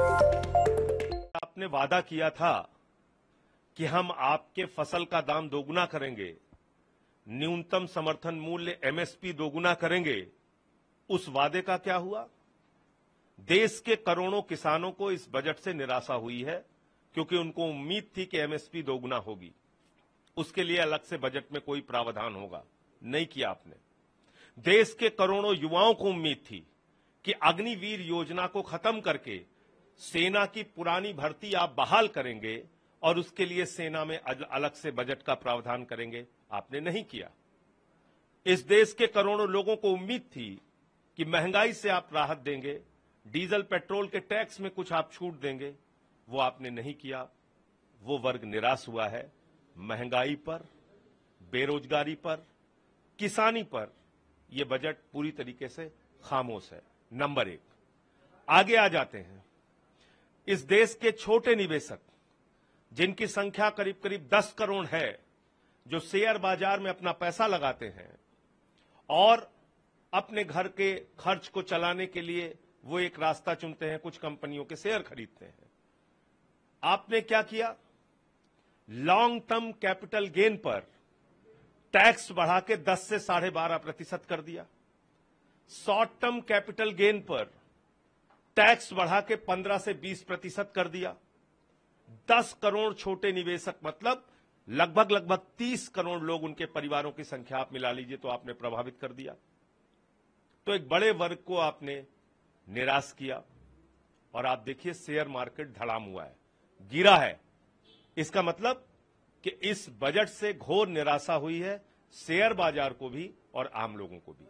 आपने वादा किया था कि हम आपके फसल का दाम दोगुना करेंगे न्यूनतम समर्थन मूल्य एमएसपी दोगुना करेंगे उस वादे का क्या हुआ देश के करोड़ों किसानों को इस बजट से निराशा हुई है क्योंकि उनको उम्मीद थी कि एमएसपी दोगुना होगी उसके लिए अलग से बजट में कोई प्रावधान होगा नहीं किया आपने देश के करोड़ों युवाओं को उम्मीद थी कि अग्निवीर योजना को खत्म करके सेना की पुरानी भर्ती आप बहाल करेंगे और उसके लिए सेना में अलग से बजट का प्रावधान करेंगे आपने नहीं किया इस देश के करोड़ों लोगों को उम्मीद थी कि महंगाई से आप राहत देंगे डीजल पेट्रोल के टैक्स में कुछ आप छूट देंगे वो आपने नहीं किया वो वर्ग निराश हुआ है महंगाई पर बेरोजगारी पर किसानी पर यह बजट पूरी तरीके से खामोश है नंबर एक आगे आ जाते हैं इस देश के छोटे निवेशक जिनकी संख्या करीब करीब 10 करोड़ है जो शेयर बाजार में अपना पैसा लगाते हैं और अपने घर के खर्च को चलाने के लिए वो एक रास्ता चुनते हैं कुछ कंपनियों के शेयर खरीदते हैं आपने क्या किया लॉन्ग टर्म कैपिटल गेन पर टैक्स बढ़ा के 10 से साढ़े बारह प्रतिशत कर दिया शॉर्ट टर्म कैपिटल गेन पर टैक्स बढ़ा के 15 से 20 प्रतिशत कर दिया 10 करोड़ छोटे निवेशक मतलब लगभग लगभग 30 करोड़ लोग उनके परिवारों की संख्या आप मिला लीजिए तो आपने प्रभावित कर दिया तो एक बड़े वर्ग को आपने निराश किया और आप देखिए शेयर मार्केट धड़ाम हुआ है गिरा है इसका मतलब कि इस बजट से घोर निराशा हुई है शेयर बाजार को भी और आम लोगों को भी